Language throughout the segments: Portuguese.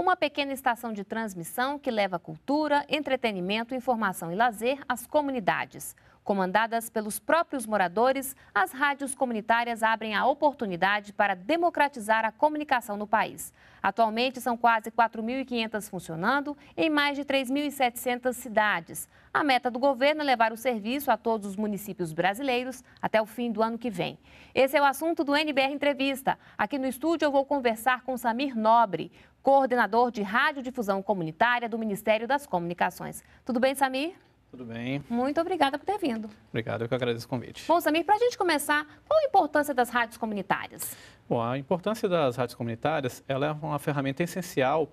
uma pequena estação de transmissão que leva cultura, entretenimento, informação e lazer às comunidades. Comandadas pelos próprios moradores, as rádios comunitárias abrem a oportunidade para democratizar a comunicação no país. Atualmente, são quase 4.500 funcionando em mais de 3.700 cidades. A meta do governo é levar o serviço a todos os municípios brasileiros até o fim do ano que vem. Esse é o assunto do NBR Entrevista. Aqui no estúdio, eu vou conversar com Samir Nobre, coordenador de Radiodifusão Comunitária do Ministério das Comunicações. Tudo bem, Samir? Tudo bem. Muito obrigada por ter vindo. Obrigado, eu que agradeço o convite. Bom, Samir, para a gente começar, qual a importância das rádios comunitárias? Bom, a importância das rádios comunitárias ela é uma ferramenta essencial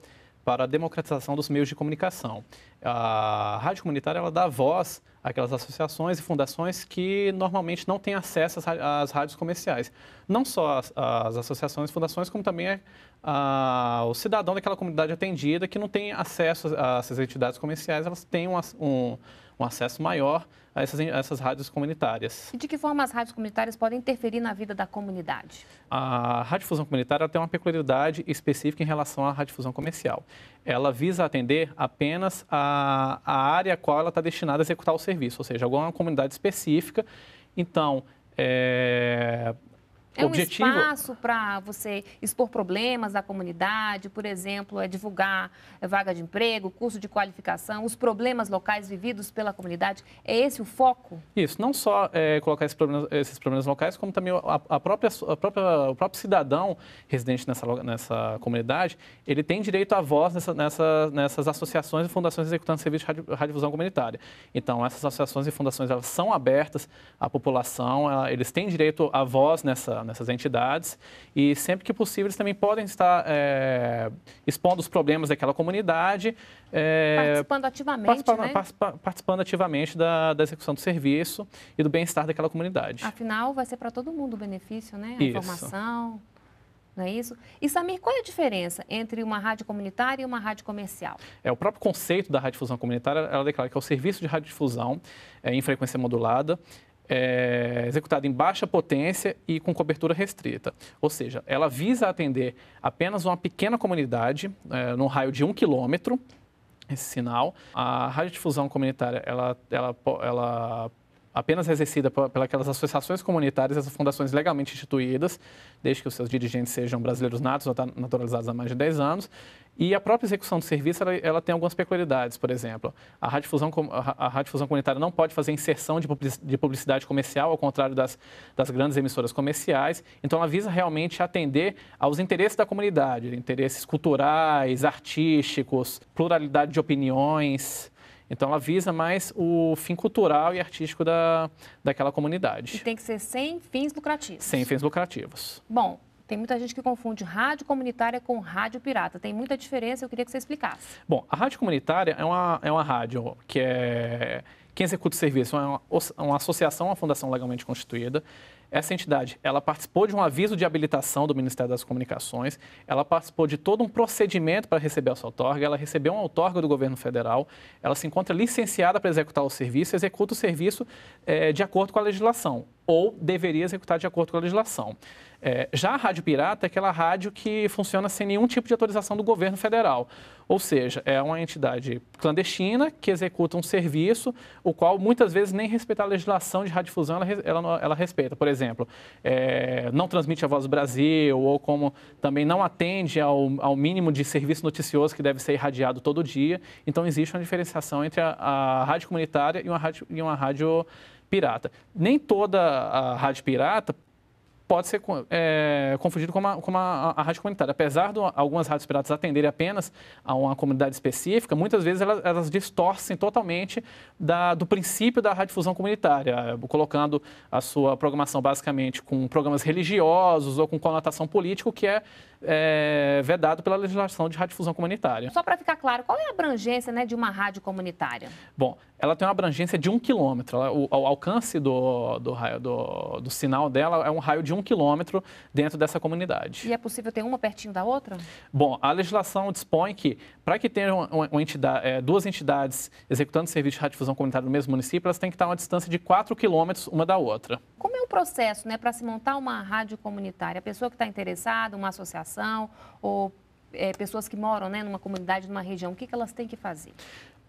para a democratização dos meios de comunicação. A rádio comunitária ela dá voz àquelas associações e fundações que normalmente não têm acesso às, rádios comerciais. Não só as, as associações e fundações, como também a, a, o cidadão daquela comunidade atendida que não tem acesso a essas entidades comerciais, elas têm um um acesso maior a essas, a essas rádios comunitárias. E de que forma as rádios comunitárias podem interferir na vida da comunidade? A radiodifusão comunitária tem uma peculiaridade específica em relação à radiodifusão comercial. Ela visa atender apenas a, a área a qual ela está destinada a executar o serviço, ou seja, alguma comunidade específica. Então, é, é um objetivo... espaço para você expor problemas da comunidade, por exemplo, é divulgar é, vaga de emprego, curso de qualificação, os problemas locais vividos pela comunidade. É esse o foco? Isso, não só é, colocar esses problemas, esses problemas, locais, como também a, a, própria, a, própria, o próprio cidadão residente nessa, nessa comunidade, ele tem direito à voz nessa, nessa, nessas associações e fundações executando serviço de radiodifusão comunitária. Então, essas associações e fundações, elas são abertas à população, ela, eles têm direito à voz nessa nessas entidades e sempre que possível eles também podem estar é, expondo os problemas daquela comunidade. É, participando ativamente, participando, né? participando ativamente da, da, execução do serviço e do bem-estar daquela comunidade. Afinal, vai ser para todo mundo o benefício, né? A isso. informação, não é isso? E Samir, qual é a diferença entre uma rádio comunitária e uma rádio comercial? É, o próprio conceito da radiodifusão comunitária, ela declara que é o serviço de radiodifusão é, em frequência modulada, é, executada em baixa potência e com cobertura restrita. Ou seja, ela visa atender apenas uma pequena comunidade, é, no raio de um quilômetro, esse sinal. A radiodifusão comunitária, ela, ela, ela apenas é exercida pelas associações comunitárias essas fundações legalmente instituídas, desde que os seus dirigentes sejam brasileiros natos ou naturalizados há mais de 10 anos, e a própria execução do serviço, ela, ela tem algumas peculiaridades, por exemplo, a radiodifusão, a radiodifusão comunitária não pode fazer inserção de publicidade comercial, ao contrário das, das grandes emissoras comerciais, então ela visa realmente atender aos interesses da comunidade, interesses culturais, artísticos, pluralidade de opiniões, então ela visa mais o fim cultural e artístico da, daquela comunidade. E tem que ser sem fins lucrativos. Sem fins lucrativos. Bom, tem muita gente que confunde rádio comunitária com rádio pirata. Tem muita diferença, eu queria que você explicasse. Bom, a rádio comunitária é uma, é uma rádio que é. Quem executa o serviço é uma, uma associação, uma fundação legalmente constituída. Essa entidade, ela participou de um aviso de habilitação do Ministério das Comunicações, ela participou de todo um procedimento para receber sua outorga, ela recebeu uma outorga do governo federal, ela se encontra licenciada para executar o serviço, executa o serviço é, de acordo com a legislação ou deveria executar de acordo com a legislação. É, já a rádio pirata é aquela rádio que funciona sem nenhum tipo de autorização do governo federal. Ou seja, é uma entidade clandestina que executa um serviço, o qual muitas vezes nem respeitar a legislação de radiodifusão ela, ela, ela respeita. Por exemplo, é, não transmite a voz do Brasil, ou como também não atende ao, ao mínimo de serviço noticioso que deve ser irradiado todo dia. Então, existe uma diferenciação entre a, a rádio comunitária e uma rádio. E uma rádio pirata. Nem toda a rádio pirata pode ser é, confundido com, uma, com uma, a, a rádio comunitária. Apesar de algumas rádios piratas atenderem apenas a uma comunidade específica, muitas vezes elas, elas distorcem totalmente da, do princípio da radiodifusão comunitária, colocando a sua programação basicamente com programas religiosos ou com conotação política, o que é é, vedado pela legislação de radiodifusão comunitária. Só para ficar claro, qual é a abrangência né, de uma rádio comunitária? Bom, ela tem uma abrangência de um quilômetro. o, o, alcance do, do, raio, do, do, sinal dela é um raio de um quilômetro dentro dessa comunidade. E é possível ter uma pertinho da outra? Bom, a legislação dispõe que, para que tenham uma, uma entidade, é, duas entidades executando serviço de radiodifusão comunitária no mesmo município, elas têm que estar a uma distância de 4 quilômetros uma da outra processo né, para se montar uma rádio comunitária? A pessoa que está interessada, uma associação ou é, pessoas que moram né, numa comunidade, numa região, o que, que elas têm que fazer?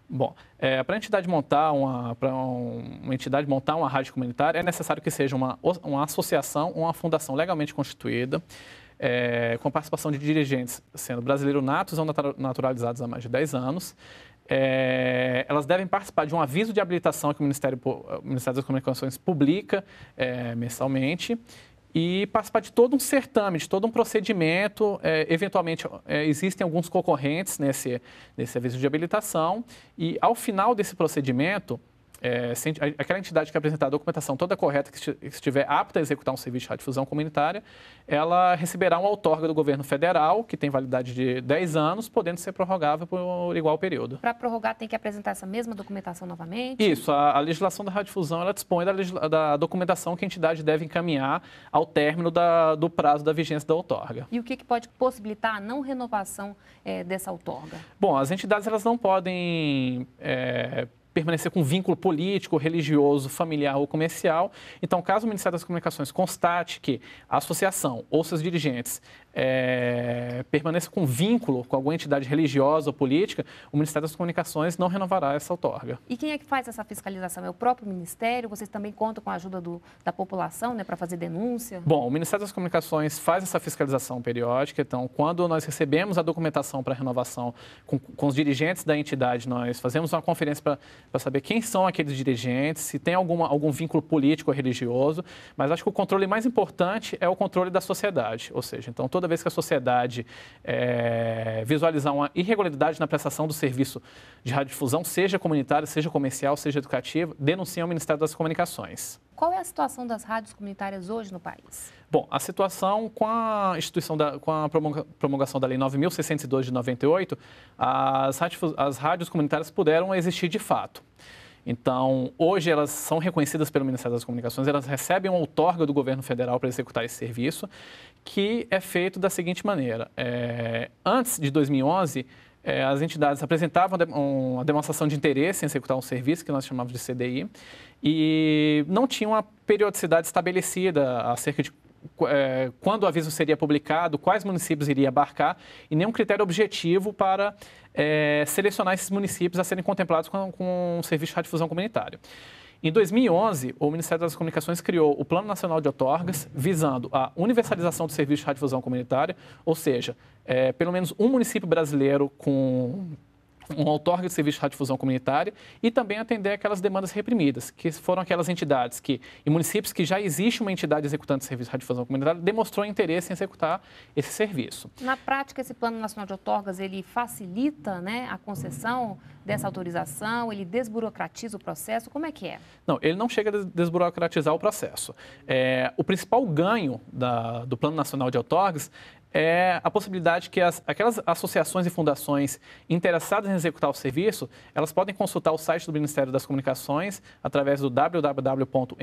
Bom, é, para a entidade montar uma, para um, uma entidade montar uma rádio comunitária é necessário que seja uma, uma associação uma fundação legalmente constituída, é, com a participação de dirigentes, sendo brasileiros natos ou naturalizados há mais de 10 anos, é, elas devem participar de um aviso de habilitação que o Ministério, o Ministério das Comunicações publica é, mensalmente e participar de todo um certame, de todo um procedimento. É, eventualmente, é, existem alguns concorrentes nesse, nesse aviso de habilitação, e ao final desse procedimento, é, aquela entidade que é apresentar a documentação toda correta, que estiver apta a executar um serviço de radiodifusão comunitária, ela receberá uma outorga do governo federal, que tem validade de 10 anos, podendo ser prorrogável por igual período. Para prorrogar, tem que apresentar essa mesma documentação novamente? Isso, a, a legislação da radiodifusão ela dispõe da, da, documentação que a entidade deve encaminhar ao término da, do prazo da vigência da outorga. E o que, que pode possibilitar a não renovação é, dessa outorga? Bom, as entidades elas não podem é, permanecer com vínculo político, religioso, familiar ou comercial. Então, caso o Ministério das Comunicações constate que a associação ou seus dirigentes é, permaneça com vínculo com alguma entidade religiosa ou política, o Ministério das Comunicações não renovará essa outorga. E quem é que faz essa fiscalização? É o próprio Ministério? Vocês também contam com a ajuda do, da população né, para fazer denúncia? Bom, o Ministério das Comunicações faz essa fiscalização periódica, então, quando nós recebemos a documentação para renovação com, com, os dirigentes da entidade, nós fazemos uma conferência para saber quem são aqueles dirigentes, se tem alguma, algum vínculo político ou religioso, mas acho que o controle mais importante é o controle da sociedade, ou seja, então, todo toda vez que a sociedade é, visualizar uma irregularidade na prestação do serviço de radiodifusão, seja comunitária, seja comercial, seja educativa, denuncia ao Ministério das Comunicações. Qual é a situação das rádios comunitárias hoje no país? Bom, a situação com a instituição da, com a promulgação da Lei 9.602 de 98, as rádios, as rádios comunitárias puderam existir de fato. Então, hoje elas são reconhecidas pelo Ministério das Comunicações, elas recebem uma outorga do governo federal para executar esse serviço que é feito da seguinte maneira. É, antes de 2011, é, as entidades apresentavam uma demonstração de interesse em executar um serviço, que nós chamamos de CDI, e não tinha uma periodicidade estabelecida acerca de é, quando o aviso seria publicado, quais municípios iria abarcar, e nenhum critério objetivo para é, selecionar esses municípios a serem contemplados com, com o um serviço de radiodifusão comunitária. Em 2011, o Ministério das Comunicações criou o Plano Nacional de Outorgas, visando a universalização do serviço de radiodifusão comunitária, ou seja, é, pelo menos um município brasileiro com um outorga de serviço de radiodifusão comunitária e também atender aquelas demandas reprimidas, que foram aquelas entidades que, em municípios que já existe uma entidade executando serviço de radiodifusão comunitária, demonstrou interesse em executar esse serviço. Na prática, esse Plano Nacional de Outorgas, ele facilita né, a concessão dessa autorização, ele desburocratiza o processo, como é que é? Não, ele não chega a desburocratizar o processo. É, o principal ganho da, do Plano Nacional de Outorgas é a possibilidade que as, aquelas associações e fundações interessadas em executar o serviço, elas podem consultar o site do Ministério das Comunicações através do www.mc.gov.br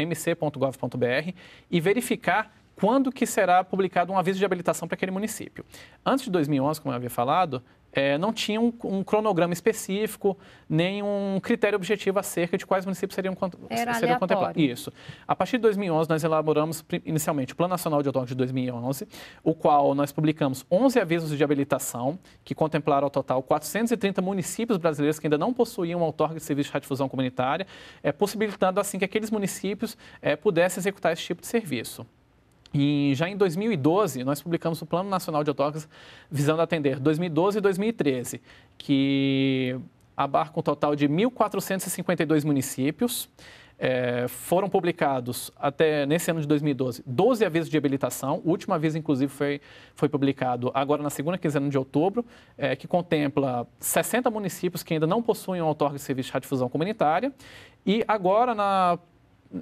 e verificar quando que será publicado um aviso de habilitação para aquele município. Antes de 2011, como eu havia falado, é, não tinha um, um, cronograma específico, nem um critério objetivo acerca de quais municípios seriam, seriam contemplados. Isso. A partir de 2011, nós elaboramos inicialmente o Plano Nacional de Autódromo de 2011, o qual nós publicamos 11 avisos de habilitação, que contemplaram ao total 430 municípios brasileiros que ainda não possuíam outorga de serviço de radiodifusão comunitária, é, possibilitando assim que aqueles municípios é, pudessem executar esse tipo de serviço. E já em 2012, nós publicamos o Plano Nacional de Autócratas visando atender 2012 e 2013, que abarca um total de 1.452 municípios. É, foram publicados até nesse ano de 2012 12 avisos de habilitação. O último aviso, inclusive, foi, foi publicado agora na segunda quinzena de outubro, é, que contempla 60 municípios que ainda não possuem um outorga de serviço de radiodifusão comunitária. E agora, na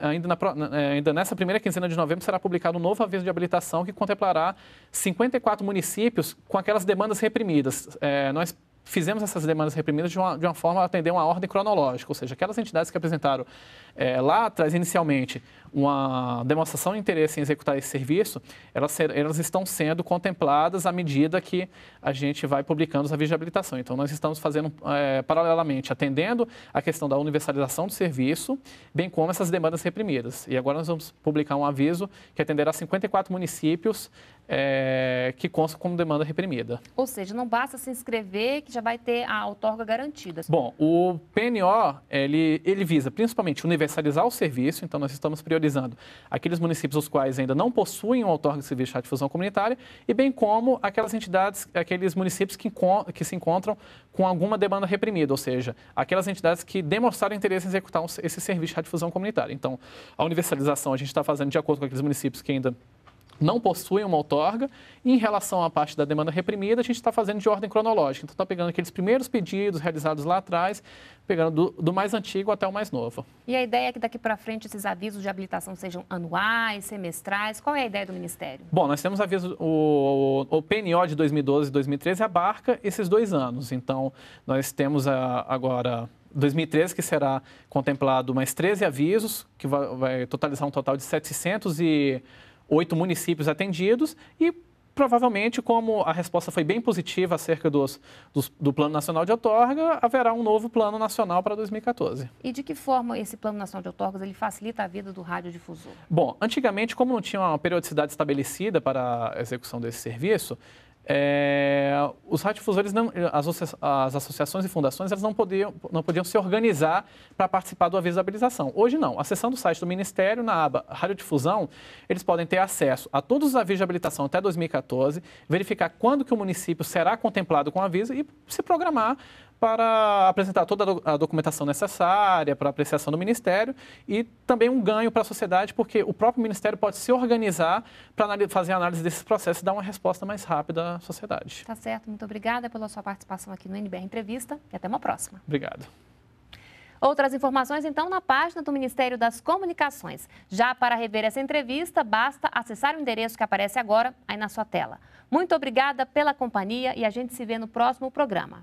ainda, na, é, ainda nessa primeira quinzena de novembro, será publicado um novo aviso de habilitação que contemplará 54 municípios com aquelas demandas reprimidas. É, nós fizemos essas demandas reprimidas de uma, de uma forma a atender uma ordem cronológica, ou seja, aquelas entidades que apresentaram é, lá atrás, inicialmente, uma demonstração de interesse em executar esse serviço, elas, ser, elas estão sendo contempladas à medida que a gente vai publicando os de habilitação Então, nós estamos fazendo é, paralelamente, atendendo a questão da universalização do serviço, bem como essas demandas reprimidas. E agora nós vamos publicar um aviso que atenderá 54 municípios é, que constam como demanda reprimida. Ou seja, não basta se inscrever que já vai ter a outorga garantida. Bom, o PNO, ele, ele visa principalmente universidades universalizar o serviço, então nós estamos priorizando aqueles municípios os quais ainda não possuem um outorga de serviço de radiodifusão comunitária, e bem como aquelas entidades, aqueles municípios que, que se encontram com alguma demanda reprimida, ou seja, aquelas entidades que demonstraram interesse em executar esse serviço de radiodifusão comunitária. Então, a universalização a gente está fazendo de acordo com aqueles municípios que ainda não possuem uma outorga. Em relação à parte da demanda reprimida, a gente está fazendo de ordem cronológica. Então, está pegando aqueles primeiros pedidos realizados lá atrás, pegando do, do, mais antigo até o mais novo. E a ideia é que daqui para frente esses avisos de habilitação sejam anuais, semestrais? Qual é a ideia do Ministério? Bom, nós temos aviso, o, o, PNO de 2012 e 2013 abarca esses dois anos. Então, nós temos a, agora 2013, que será contemplado mais 13 avisos, que vai, vai totalizar um total de 700 e oito municípios atendidos e provavelmente, como a resposta foi bem positiva acerca dos, dos, do Plano Nacional de Outorga, haverá um novo Plano Nacional para 2014. E de que forma esse Plano Nacional de Outorgas ele facilita a vida do radiodifusor? Bom, antigamente, como não tinha uma periodicidade estabelecida para a execução desse serviço, é, os radiodifusores, não, as, as, associações e fundações, elas não podiam, não podiam se organizar para participar do aviso de habilitação. Hoje não. Acessando o site do Ministério, na aba Radiodifusão, eles podem ter acesso a todos os avisos de habilitação até 2014, verificar quando que o município será contemplado com o aviso e se programar para apresentar toda a documentação necessária para apreciação do Ministério e também um ganho para a sociedade, porque o próprio Ministério pode se organizar para fazer a análise desses processos e dar uma resposta mais rápida à sociedade. Tá certo, muito obrigada pela sua participação aqui no NBR Entrevista e até uma próxima. Obrigado. Outras informações, então, na página do Ministério das Comunicações. Já para rever essa entrevista, basta acessar o endereço que aparece agora aí na sua tela. Muito obrigada pela companhia e a gente se vê no próximo programa.